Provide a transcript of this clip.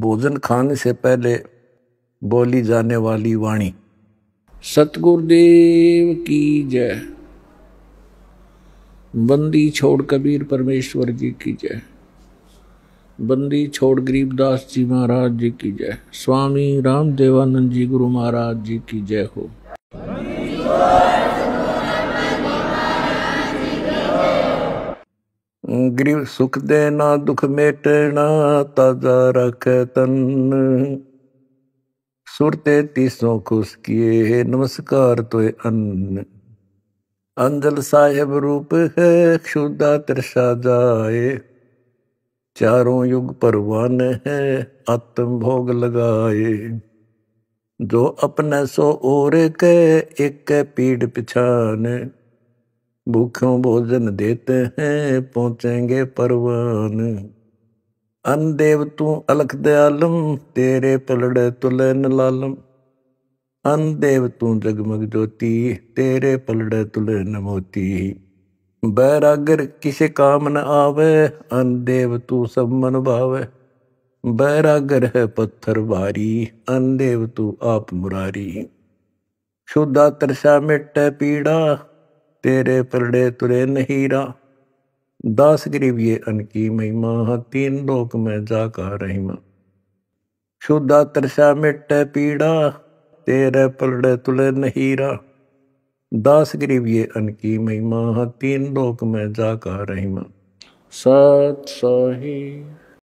भोजन खाने से पहले बोली जाने वाली वाणी सतगुरुदेव की जय बंदी छोड़ कबीर परमेश्वर जी की जय बंदी छोड़ गरीबदास जी महाराज जी की जय स्वामी राम देवानंद जी गुरु महाराज जी की जय हो गिर सुख देना दुख मेटना ताजा रख तन सुरते तीसों खुश किए नमस्कार तोय अन्न अंजल साहेब रूप है क्षुदा त्रिषा जाए चारों युग परवान है आत्म भोग लगाए जो अपने सो ओर के एक पीड़ पिछान भूखों भोजन देते हैं पहुंचेंगे परवान अन देव तू अलख दयालम तेरे पलड़े तुलन लालम अन देव तू जगमग ज्योति तेरे पलड़े तुलन मोती बैरागर किसे काम न आवे अन देव तू सब मन भावे बैरागर है पत्थर भारी अन देव तू आप मुरारी शुद्धा तरसा मिट पीड़ा तेरे परड़े तुरे नहीं दास गरीब ये अनकी महिमा तीन लोक में जा का रहीमा शुद्धा तरसा मिट पीड़ा तेरे पलड़े तुले नहीं दास गरीब ये अनकी महिमा तीन लोक में जाका का रहीमा सत साही